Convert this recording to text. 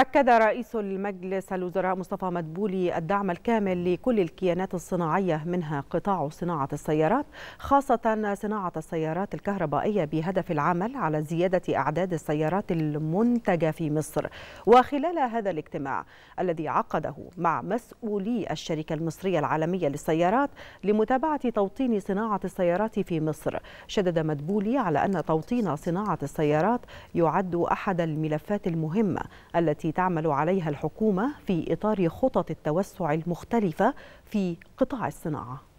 أكد رئيس المجلس الوزراء مصطفى مدبولي الدعم الكامل لكل الكيانات الصناعية منها قطاع صناعة السيارات خاصة صناعة السيارات الكهربائية بهدف العمل على زيادة أعداد السيارات المنتجة في مصر وخلال هذا الاجتماع الذي عقده مع مسؤولي الشركة المصرية العالمية للسيارات لمتابعة توطين صناعة السيارات في مصر شدد مدبولي على أن توطين صناعة السيارات يعد أحد الملفات المهمة التي التي تعمل عليها الحكومة في إطار خطط التوسع المختلفة في قطاع الصناعة